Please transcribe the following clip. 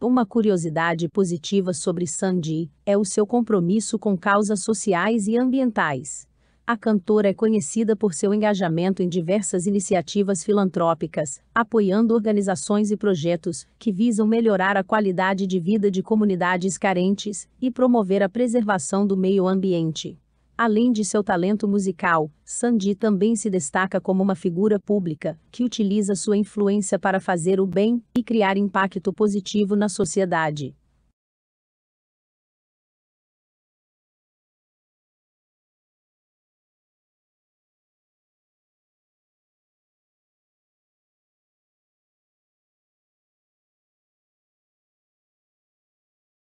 Uma curiosidade positiva sobre Sandy é o seu compromisso com causas sociais e ambientais. A cantora é conhecida por seu engajamento em diversas iniciativas filantrópicas, apoiando organizações e projetos que visam melhorar a qualidade de vida de comunidades carentes e promover a preservação do meio ambiente. Além de seu talento musical, Sandy também se destaca como uma figura pública, que utiliza sua influência para fazer o bem e criar impacto positivo na sociedade.